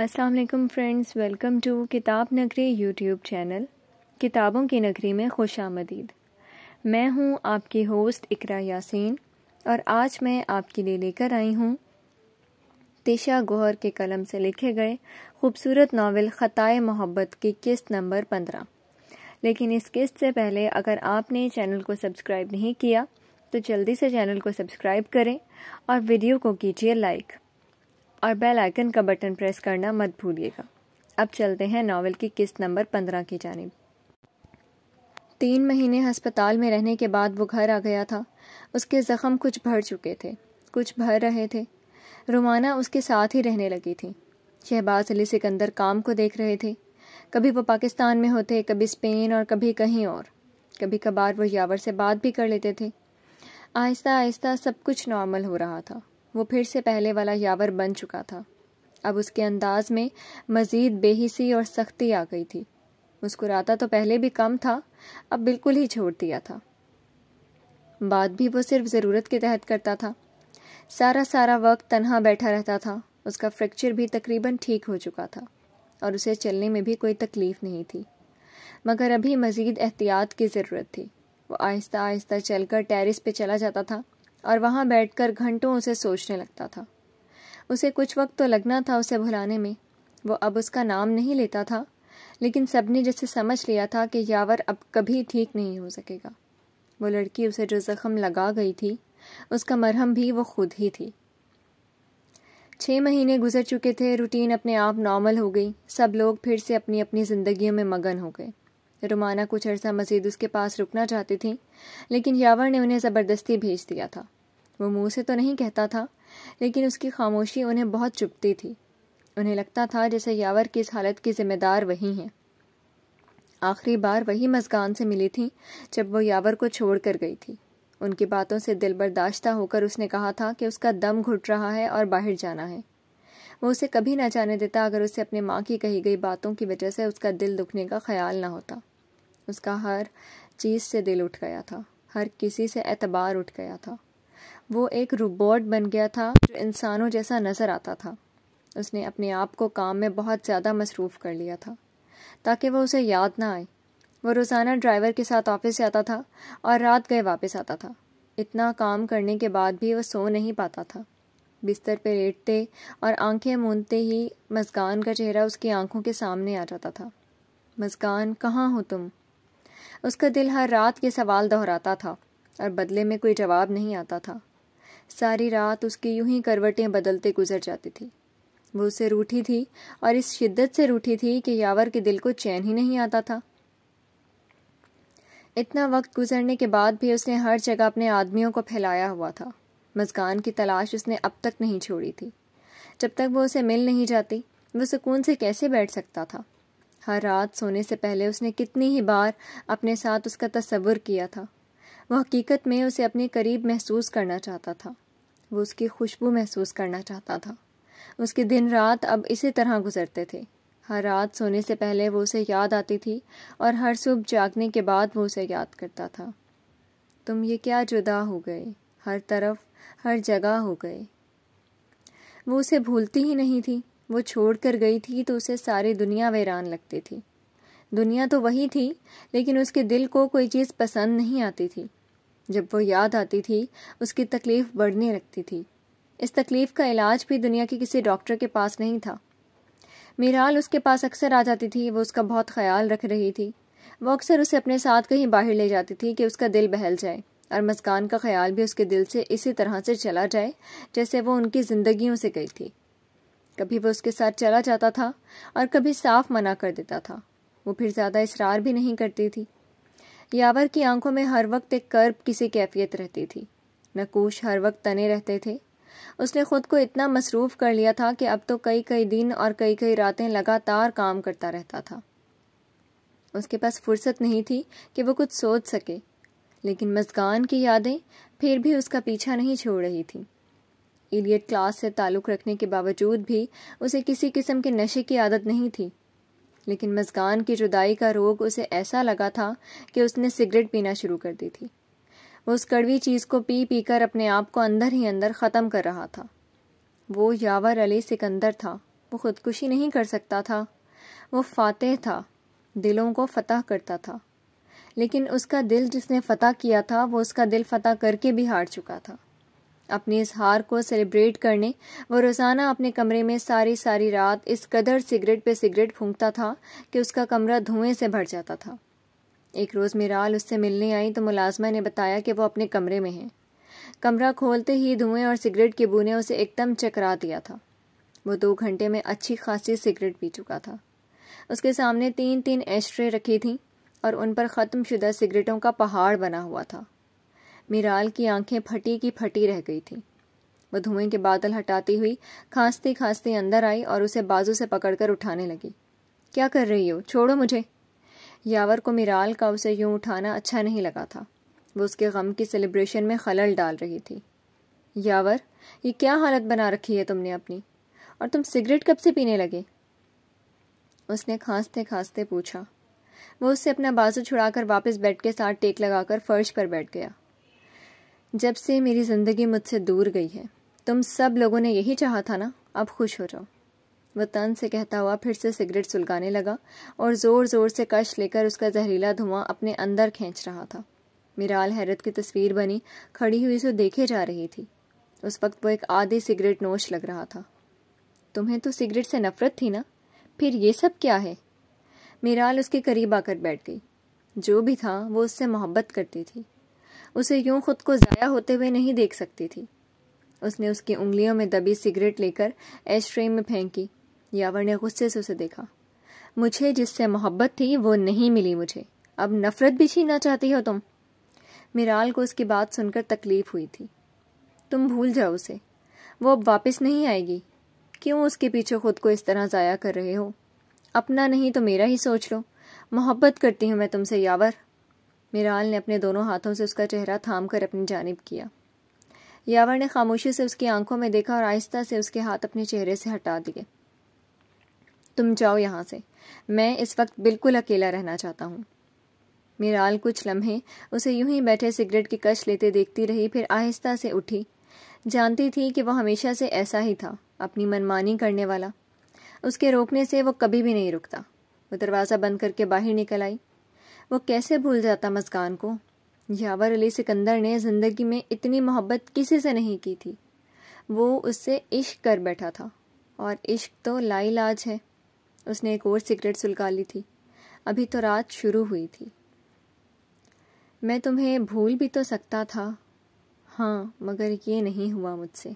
अस्सलाम वालेकुम friends welcome to किताब नगरी यूट्यूब चैनल किताबों की नगरी में खुश आमदीद मैं हूँ आपकी होस्ट इकरा यासीन और आज मैं आपके लिए लेकर आई हूँ तिशा गोहर के कलम से लिखे गए खूबसूरत नावल ख़ताए मोहब्बत की किस्त नंबर पंद्रह लेकिन इस किस्त से पहले अगर आपने चैनल को सब्सक्राइब नहीं किया तो जल्दी से चैनल को सब्सक्राइब करें और वीडियो को कीजिए लाइक और बेल आइकन का बटन प्रेस करना मत भूलिएगा अब चलते हैं नावल की किस्त नंबर पंद्रह की जानब तीन महीने अस्पताल में रहने के बाद वो घर आ गया था उसके ज़ख़म कुछ भर चुके थे कुछ भर रहे थे रुमाना उसके साथ ही रहने लगी थी शहबाज अली सिकंदर काम को देख रहे थे कभी वो पाकिस्तान में होते कभी स्पेन और कभी कहीं और कभी कभार वो यावर से बात भी कर लेते थे आहिस्ता आहिस्ता सब कुछ नॉर्मल हो रहा था वो फिर से पहले वाला यावर बन चुका था अब उसके अंदाज में मज़ीद बेहिसी और सख्ती आ गई थी मुस्कुराता तो पहले भी कम था अब बिल्कुल ही छोड़ दिया था बात भी वो सिर्फ ज़रूरत के तहत करता था सारा सारा वक्त तनहा बैठा रहता था उसका फ्रैक्चर भी तकरीबन ठीक हो चुका था और उसे चलने में भी कोई तकलीफ़ नहीं थी मगर अभी मज़ीद एहतियात की ज़रूरत थी वो आहिस्ता आहिस्ता चलकर टेरिस पे चला जाता था और वहाँ बैठकर घंटों उसे सोचने लगता था उसे कुछ वक्त तो लगना था उसे भुलाने में वो अब उसका नाम नहीं लेता था लेकिन सबने जैसे समझ लिया था कि यावर अब कभी ठीक नहीं हो सकेगा वो लड़की उसे जो ज़ख्म लगा गई थी उसका मरहम भी वो खुद ही थी छः महीने गुजर चुके थे रूटीन अपने आप नॉर्मल हो गई सब लोग फिर से अपनी अपनी ज़िंदगियों में मगन हो गए रोमाना कुछ अरसा मजीद उसके पास रुकना चाहती थी लेकिन यावर ने उन्हें ज़बरदस्ती भेज दिया था वो मुंह से तो नहीं कहता था लेकिन उसकी खामोशी उन्हें बहुत चुपती थी उन्हें लगता था जैसे यावर की इस हालत की जिम्मेदार वही हैं आखिरी बार वही मजगान से मिली थी जब वो यावर को छोड़ कर गई थी उनकी बातों से दिल बर्दाश्ता होकर उसने कहा था कि उसका दम घुट रहा है और बाहर जाना है वो उसे कभी ना जाने देता अगर उसे अपनी माँ की कही गई बातों की वजह से उसका दिल दुखने का ख्याल ना होता उसका हर चीज़ से दिल उठ गया था हर किसी से एतबार उठ गया था वो एक रोबोट बन गया था जो इंसानों जैसा नज़र आता था उसने अपने आप को काम में बहुत ज़्यादा मसरूफ़ कर लिया था ताकि वह उसे याद ना आए वो रोज़ाना ड्राइवर के साथ ऑफिस जाता था और रात गए वापस आता था इतना काम करने के बाद भी वह सो नहीं पाता था बिस्तर पर लेटते और आंखें मूंदते ही मस्कान का चेहरा उसकी आंखों के सामने आ जाता था मस्कान कहाँ हो तुम उसका दिल हर रात ये सवाल दोहराता था और बदले में कोई जवाब नहीं आता था सारी रात उसकी यूं ही करवटें बदलते गुजर जाती थी वो उसे रूठी थी और इस शिद्दत से रूठी थी कि यावर के दिल को चैन ही नहीं आता था इतना वक्त गुजरने के बाद भी उसने हर जगह अपने आदमियों को फैलाया हुआ था मस्कान की तलाश उसने अब तक नहीं छोड़ी थी जब तक वो उसे मिल नहीं जाती वो सुकून से कैसे बैठ सकता था हर रात सोने से पहले उसने कितनी ही बार अपने साथ उसका तस्वुर किया था वह हकीकत में उसे अपने करीब महसूस करना चाहता था वो उसकी खुशबू महसूस करना चाहता था उसके दिन रात अब इसी तरह गुजरते थे हर रात सोने से पहले वो उसे याद आती थी और हर सुबह जागने के बाद वो उसे याद करता था तुम ये क्या जुदा हो गए हर तरफ हर जगह हो गए वो उसे भूलती ही नहीं थी वो छोड़ कर गई थी तो उसे सारी दुनिया वैरान लगती थी दुनिया तो वही थी लेकिन उसके दिल को कोई चीज़ पसंद नहीं आती थी जब वो याद आती थी उसकी तकलीफ़ बढ़ने लगती थी इस तकलीफ़ का इलाज भी दुनिया के किसी डॉक्टर के पास नहीं था मिराल उसके पास अक्सर आ जाती थी वो उसका बहुत ख्याल रख रही थी वो अक्सर उसे अपने साथ कहीं बाहर ले जाती थी कि उसका दिल बहल जाए और मस्कान का ख्याल भी उसके दिल से इसी तरह से चला जाए जैसे वो उनकी ज़िंदगियों से गई थी कभी वह उसके साथ चला जाता था और कभी साफ मना कर देता था वो फिर ज़्यादा इसरार भी नहीं करती थी यावर की आंखों में हर वक्त एक कर्ब किसी कैफियत रहती थी नकूश हर वक्त तने रहते थे उसने खुद को इतना मसरूफ़ कर लिया था कि अब तो कई कई दिन और कई कई रातें लगातार काम करता रहता था उसके पास फुर्सत नहीं थी कि वो कुछ सोच सके लेकिन मजगान की यादें फिर भी उसका पीछा नहीं छोड़ रही थीं इलियट क्लास से ताल्लुक़ रखने के बावजूद भी उसे किसी किस्म के नशे की आदत नहीं थी लेकिन मजगान की जुदाई का रोग उसे ऐसा लगा था कि उसने सिगरेट पीना शुरू कर दी थी वो उस कड़वी चीज़ को पी पी कर अपने आप को अंदर ही अंदर ख़त्म कर रहा था वो यावर अली सिकंदर था वो खुदकुशी नहीं कर सकता था वो फातेह था दिलों को फतह करता था लेकिन उसका दिल जिसने फतह किया था वो उसका दिल फतह करके भी हार चुका था अपने इस हार को सेलिब्रेट करने वो रोज़ाना अपने कमरे में सारी सारी रात इस कदर सिगरेट पे सिगरेट फूंकता था कि उसका कमरा धुएं से भर जाता था एक रोज़ मिराल उससे मिलने आई तो मुलाजमा ने बताया कि वो अपने कमरे में है कमरा खोलते ही धुएं और सिगरेट की बूने उसे एकदम चकरा दिया था वो दो घंटे में अच्छी खासी सिगरेट पी चुका था उसके सामने तीन तीन एश्रे रखी थी और उन पर ख़त्म शुदा सिगरेटों का पहाड़ बना हुआ था मीराल की आंखें फटी की फटी रह गई थी वह धुएं के बादल हटाती हुई खांसती खांसती अंदर आई और उसे बाजू से पकड़कर उठाने लगी क्या कर रही हो छोड़ो मुझे यावर को मिराल का उसे यूं उठाना अच्छा नहीं लगा था वो उसके गम की सेलिब्रेशन में खलल डाल रही थी यावर ये क्या हालत बना रखी है तुमने अपनी और तुम सिगरेट कब से पीने लगे उसने खांसते खांसते पूछा वो उससे अपना बाजू छुड़ाकर वापस बेड के साथ टेक लगाकर फर्श पर बैठ गया जब से मेरी ज़िंदगी मुझसे दूर गई है तुम सब लोगों ने यही चाहा था ना अब खुश हो जाओ वह तन से कहता हुआ फिर से सिगरेट सुलगाने लगा और ज़ोर ज़ोर से कश लेकर उसका जहरीला धुआं अपने अंदर खींच रहा था मिराल हैरत की तस्वीर बनी खड़ी हुई से देखे जा रही थी उस वक्त वो एक आधी सिगरेट नोश लग रहा था तुम्हें तो सिगरेट से नफरत थी ना फिर ये सब क्या है मिराल उसके करीब आकर बैठ गई जो भी था वो उससे मोहब्बत करती थी उसे यूं खुद को ज़ाया होते हुए नहीं देख सकती थी उसने उसकी उंगलियों में दबी सिगरेट लेकर एश में फेंकी यावर ने गुस्से से उसे देखा मुझे जिससे मोहब्बत थी वो नहीं मिली मुझे अब नफरत भी छीनना चाहती हो तुम मिराल को उसकी बात सुनकर तकलीफ हुई थी तुम भूल जाओ उसे वो अब वापस नहीं आएगी क्यों उसके पीछे खुद को इस तरह ज़ाया कर रहे हो अपना नहीं तो मेरा ही सोच लो मोहब्बत करती हूँ मैं तुमसे यावर मिराल ने अपने दोनों हाथों से उसका चेहरा थाम कर अपनी जानब किया यावर ने खामोशी से उसकी आंखों में देखा और आहिस्ता से उसके हाथ अपने चेहरे से हटा दिए तुम जाओ यहां से मैं इस वक्त बिल्कुल अकेला रहना चाहता हूँ मिराल कुछ लम्हे उसे यूं ही बैठे सिगरेट की कश लेते देखती रही फिर आहिस्ता से उठी जानती थी कि वह हमेशा से ऐसा ही था अपनी मनमानी करने वाला उसके रोकने से वो कभी भी नहीं रुकता वो दरवाज़ा बंद करके बाहर निकल आई वो कैसे भूल जाता मस्कान को यावर अली सिकंदर ने ज़िंदगी में इतनी मोहब्बत किसी से नहीं की थी वो उससे इश्क कर बैठा था और इश्क तो लाइलाज है उसने एक और सिगरेट सुलगा ली थी अभी तो रात शुरू हुई थी मैं तुम्हें भूल भी तो सकता था हाँ मगर ये नहीं हुआ मुझसे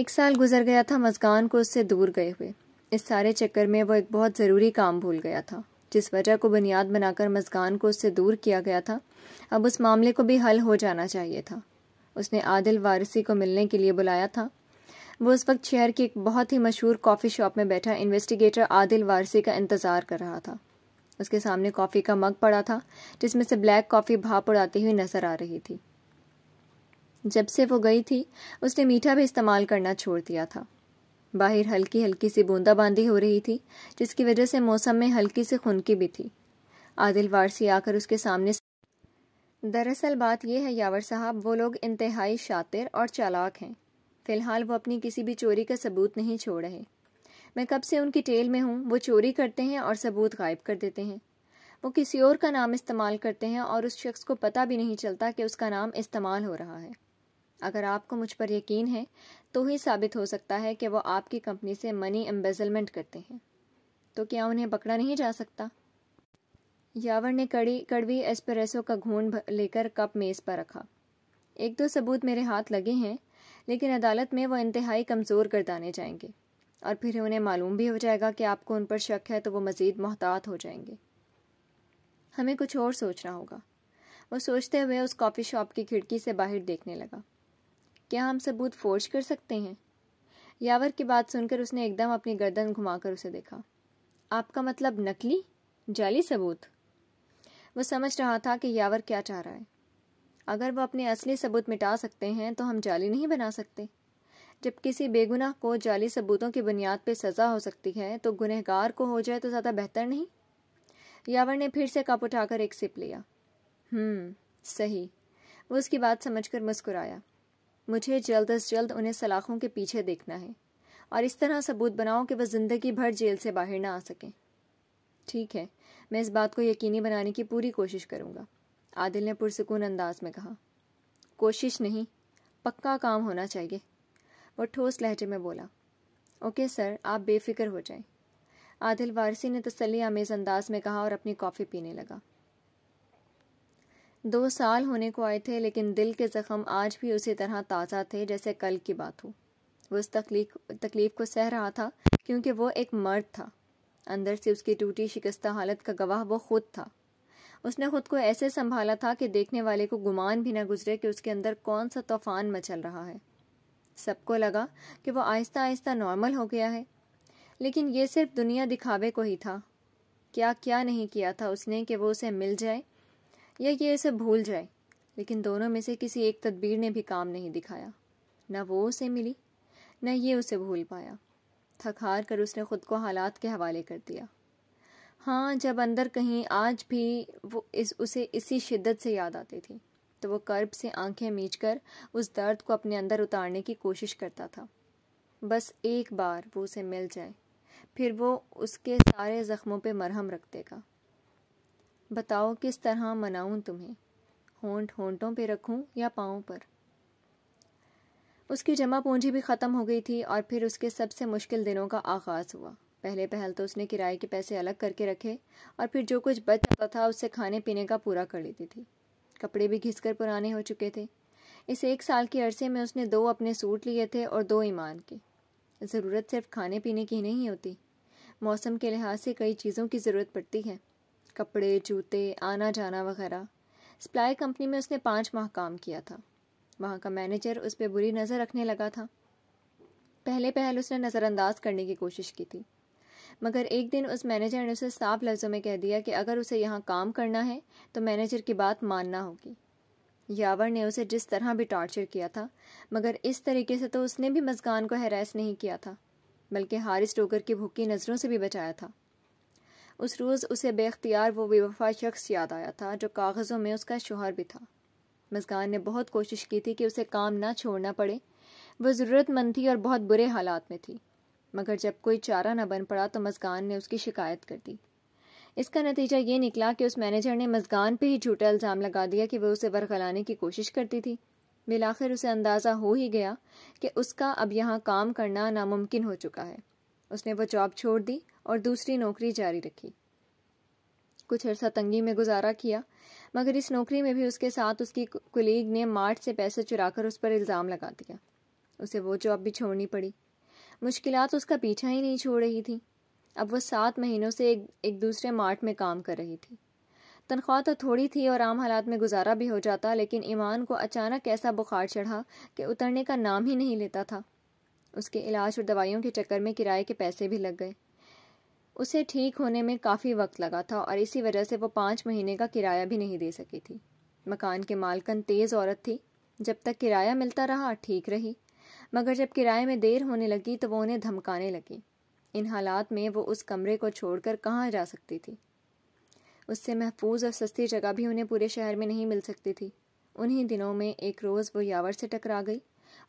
एक साल गुजर गया था मजगान को उससे दूर गए हुए इस सारे चक्कर में वो एक बहुत ज़रूरी काम भूल गया था जिस वजह को बुनियाद बनाकर मजगान को उससे दूर किया गया था अब उस मामले को भी हल हो जाना चाहिए था उसने आदिल वारसी को मिलने के लिए बुलाया था वो उस वक्त शहर की एक बहुत ही मशहूर कॉफ़ी शॉप में बैठा इन्वेस्टिगेटर आदिल वारसी का इंतज़ार कर रहा था उसके सामने कॉफ़ी का मग पड़ा था जिसमें से ब्लैक कॉफ़ी भाप उड़ाती हुई नज़र आ रही थी जब से वो गई थी उसने मीठा भी इस्तेमाल करना छोड़ दिया था बाहर हल्की हल्की सी बूंदाबांदी हो रही थी जिसकी वजह से मौसम में हल्की सी खुनकी भी थी आदिल वारसी आकर उसके सामने दरअसल बात यह है यावर साहब वो लोग इंतहाई शातिर और चालाक हैं फ़िलहाल वो अपनी किसी भी चोरी का सबूत नहीं छोड़ रहे मैं कब से उनकी टेल में हूँ वो चोरी करते हैं और सबूत गायब कर देते हैं वो किसी और का नाम इस्तेमाल करते हैं और उस शख्स को पता भी नहीं चलता कि उसका नाम इस्तेमाल हो रहा है अगर आपको मुझ पर यकीन है तो ही साबित हो सकता है कि वो आपकी कंपनी से मनी एम्बेजलमेंट करते हैं तो क्या उन्हें पकड़ा नहीं जा सकता यावर ने कड़ी कड़वी एस्प्रेसो का घूंड लेकर कप मेज़ पर रखा एक दो सबूत मेरे हाथ लगे हैं लेकिन अदालत में वो इंतहाई कमज़ोर गर्दाने जाएंगे और फिर उन्हें मालूम भी हो जाएगा कि आपको उन पर शक है तो वो मज़ीद मोहतात हो जाएंगे हमें कुछ और सोचना होगा वो सोचते हुए उस कॉफ़ी शॉप की खिड़की से बाहर देखने लगा क्या हम सबूत फोर्ज कर सकते हैं यावर की बात सुनकर उसने एकदम अपनी गर्दन घुमाकर उसे देखा आपका मतलब नकली जाली सबूत वो समझ रहा था कि यावर क्या चाह रहा है अगर वो अपने असली सबूत मिटा सकते हैं तो हम जाली नहीं बना सकते जब किसी बेगुनाह को जाली सबूतों की बुनियाद पर सज़ा हो सकती है तो गुनहगार को हो जाए तो ज़्यादा बेहतर नहीं यावर ने फिर से कप उठाकर एक सिप लिया हम्म सही वो उसकी बात समझकर मुस्कुराया मुझे जल्द अज जल्द उन्हें सलाखों के पीछे देखना है और इस तरह सबूत बनाओ कि वह ज़िंदगी भर जेल से बाहर ना आ सकें ठीक है मैं इस बात को यकीनी बनाने की पूरी कोशिश करूँगा आदिल ने पुरसकून अंदाज में कहा कोशिश नहीं पक्का काम होना चाहिए वो ठोस लहजे में बोला ओके सर आप बेफिक्र हो जाएं। आदिल वारसी ने तसली आमेज़ अंदाज में कहा और अपनी कॉफ़ी पीने लगा दो साल होने को आए थे लेकिन दिल के ज़ख्म आज भी उसी तरह ताज़ा थे जैसे कल की बात हो वो उस तकलीफ तकलीफ को सह रहा था क्योंकि वो एक मर्द था अंदर से उसकी टूटी शिकस्त हालत का गवाह वो खुद था उसने खुद को ऐसे संभाला था कि देखने वाले को गुमान भी ना गुजरे कि उसके अंदर कौन सा तूफान मचल रहा है सबको लगा कि वो आहिस्ता आहिस्ता नॉर्मल हो गया है लेकिन ये सिर्फ दुनिया दिखावे को ही था क्या क्या नहीं किया था उसने कि वो उसे मिल जाए या ये इसे भूल जाए लेकिन दोनों में से किसी एक तदबीर ने भी काम नहीं दिखाया न वो उसे मिली न ये उसे भूल पाया थक हार कर उसने खुद को हालात के हवाले कर दिया हाँ जब अंदर कहीं आज भी वो इस उसे इसी शिद्दत से याद आती थी तो वो कर्ब से आंखें मीच कर उस दर्द को अपने अंदर उतारने की कोशिश करता था बस एक बार वो उसे मिल जाए फिर वो उसके सारे ज़ख्मों पे मरहम रख देगा बताओ किस तरह मनाऊं तुम्हें होंठ होंठों पे रखूं या पाँव पर उसकी जमा पूंजी भी ख़त्म हो गई थी और फिर उसके सबसे मुश्किल दिनों का आगाज़ हुआ पहले पहल तो उसने किराए के पैसे अलग करके रखे और फिर जो कुछ बच जाता था उससे खाने पीने का पूरा कर लेती थी कपड़े भी घिस पुराने हो चुके थे इस एक साल के अरसे में उसने दो अपने सूट लिए थे और दो ईमान के ज़रूरत सिर्फ खाने पीने की नहीं होती मौसम के लिहाज से कई चीज़ों की ज़रूरत पड़ती है कपड़े जूते आना जाना वगैरह सप्लाई कंपनी में उसने पाँच माह काम किया था वहाँ का मैनेजर उस पर बुरी नज़र रखने लगा था पहले पहल उसने नज़रअंदाज करने की कोशिश की थी मगर एक दिन उस मैनेजर ने उसे साफ लफ्ज़ों में कह दिया कि अगर उसे यहाँ काम करना है तो मैनेजर की बात मानना होगी यावर ने उसे जिस तरह भी टॉर्चर किया था मगर इस तरीके से तो उसने भी मजगान को हैरेस नहीं किया था बल्कि हारिस टोकर की भूखी नज़रों से भी बचाया था उस रोज़ उसे बेख्तियार वो बेवफा शख्स याद आया था जो कागज़ों में उसका शोहर भी था मजगान ने बहुत कोशिश की थी कि उसे काम ना छोड़ना पड़े वह ज़रूरतमंद थी और बहुत बुरे हालात में थी मगर जब कोई चारा न बन पड़ा तो मजगान ने उसकी शिकायत कर दी इसका नतीजा ये निकला कि उस मैनेजर ने मजगान पे ही झूठा इल्ज़ाम लगा दिया कि वह उसे बरगलाने की कोशिश करती थी बिलाखिर उसे अंदाज़ा हो ही गया कि उसका अब यहाँ काम करना नामुमकिन हो चुका है उसने वो जॉब छोड़ दी और दूसरी नौकरी जारी रखी कुछ अरसा तंगी में गुजारा किया मगर इस नौकरी में भी उसके साथ उसकी कुलीग ने मार्ट से पैसे चुराकर उस पर इल्ज़ाम लगा दिया उसे वो जॉब भी छोड़नी पड़ी मुश्किल उसका पीछा ही नहीं छोड़ रही थी अब वह सात महीनों से एक, एक दूसरे मार्ट में काम कर रही थी तनख्वाह तो थोड़ी थी और आम हालात में गुजारा भी हो जाता लेकिन ईमान को अचानक ऐसा बुखार चढ़ा कि उतरने का नाम ही नहीं लेता था उसके इलाज और दवाइयों के चक्कर में किराए के पैसे भी लग गए उसे ठीक होने में काफ़ी वक्त लगा था और इसी वजह से वो पाँच महीने का किराया भी नहीं दे सकी थी मकान के मालकन तेज़ औरत थी जब तक किराया मिलता रहा ठीक रही मगर जब किराए में देर होने लगी तो वो उन्हें धमकाने लगी इन हालात में वो उस कमरे को छोड़कर कहाँ जा सकती थी उससे महफूज और सस्ती जगह भी उन्हें पूरे शहर में नहीं मिल सकती थी उन्हीं दिनों में एक रोज़ वो यावर से टकरा गई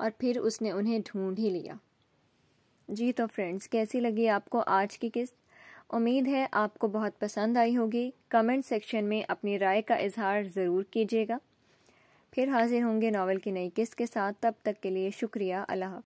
और फिर उसने उन्हें ढूंढ ही लिया जी तो फ्रेंड्स कैसी लगी आपको आज की किस्त उम्मीद है आपको बहुत पसंद आई होगी कमेंट सेक्शन में अपनी राय का इजहार ज़रूर कीजिएगा फिर हाजिर होंगे नावल की नई किस्त के साथ तब तक के लिए शुक्रिया अल्लाह